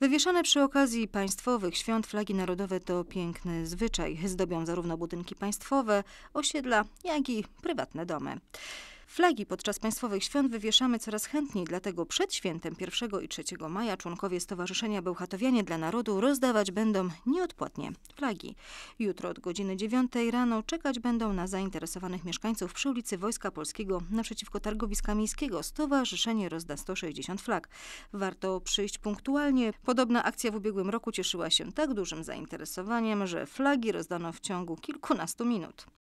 Wywieszane przy okazji państwowych świąt flagi narodowe to piękny zwyczaj. Zdobią zarówno budynki państwowe, osiedla, jak i prywatne domy. Flagi podczas państwowych świąt wywieszamy coraz chętniej, dlatego przed świętem 1 i 3 maja członkowie Stowarzyszenia Bełchatowianie dla Narodu rozdawać będą nieodpłatnie flagi. Jutro od godziny 9 rano czekać będą na zainteresowanych mieszkańców przy ulicy Wojska Polskiego naprzeciwko targowiska miejskiego. Stowarzyszenie rozda 160 flag. Warto przyjść punktualnie. Podobna akcja w ubiegłym roku cieszyła się tak dużym zainteresowaniem, że flagi rozdano w ciągu kilkunastu minut.